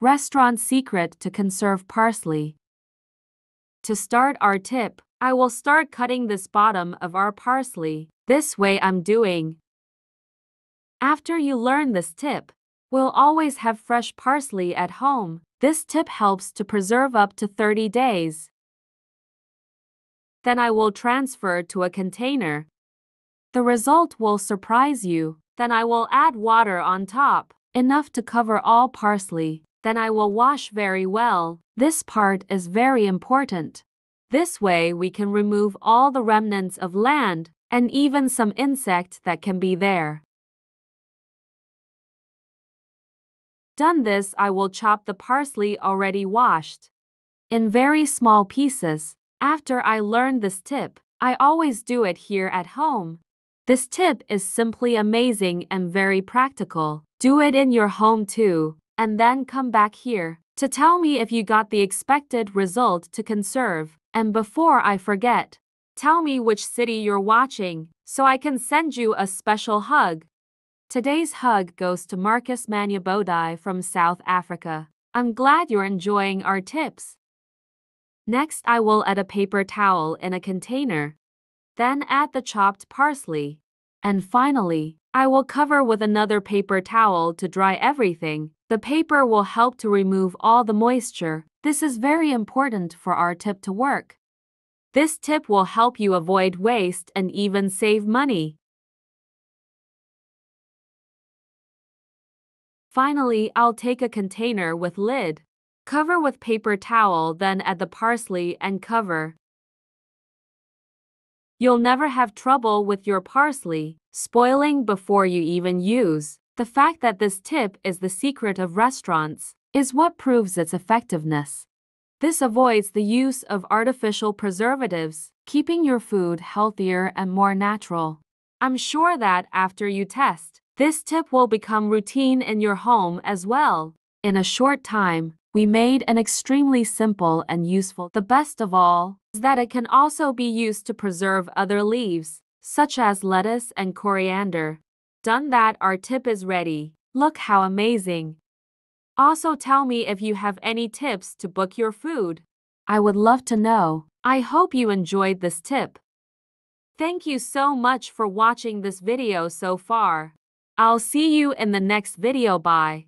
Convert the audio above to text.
Restaurant secret to conserve parsley. To start our tip, I will start cutting this bottom of our parsley. This way I'm doing. After you learn this tip, we'll always have fresh parsley at home. This tip helps to preserve up to 30 days. Then I will transfer to a container. The result will surprise you. Then I will add water on top, enough to cover all parsley then I will wash very well. This part is very important. This way we can remove all the remnants of land and even some insect that can be there. Done this, I will chop the parsley already washed in very small pieces. After I learned this tip, I always do it here at home. This tip is simply amazing and very practical. Do it in your home too and then come back here to tell me if you got the expected result to conserve. And before I forget, tell me which city you're watching so I can send you a special hug. Today's hug goes to Marcus Manyabodai from South Africa. I'm glad you're enjoying our tips. Next, I will add a paper towel in a container. Then add the chopped parsley. And finally, I will cover with another paper towel to dry everything. The paper will help to remove all the moisture. This is very important for our tip to work. This tip will help you avoid waste and even save money. Finally, I'll take a container with lid. Cover with paper towel, then add the parsley and cover. You'll never have trouble with your parsley, spoiling before you even use. The fact that this tip is the secret of restaurants is what proves its effectiveness. This avoids the use of artificial preservatives, keeping your food healthier and more natural. I'm sure that after you test, this tip will become routine in your home as well. In a short time, we made an extremely simple and useful. The best of all is that it can also be used to preserve other leaves, such as lettuce and coriander. Done that our tip is ready. Look how amazing. Also tell me if you have any tips to book your food. I would love to know. I hope you enjoyed this tip. Thank you so much for watching this video so far. I'll see you in the next video bye.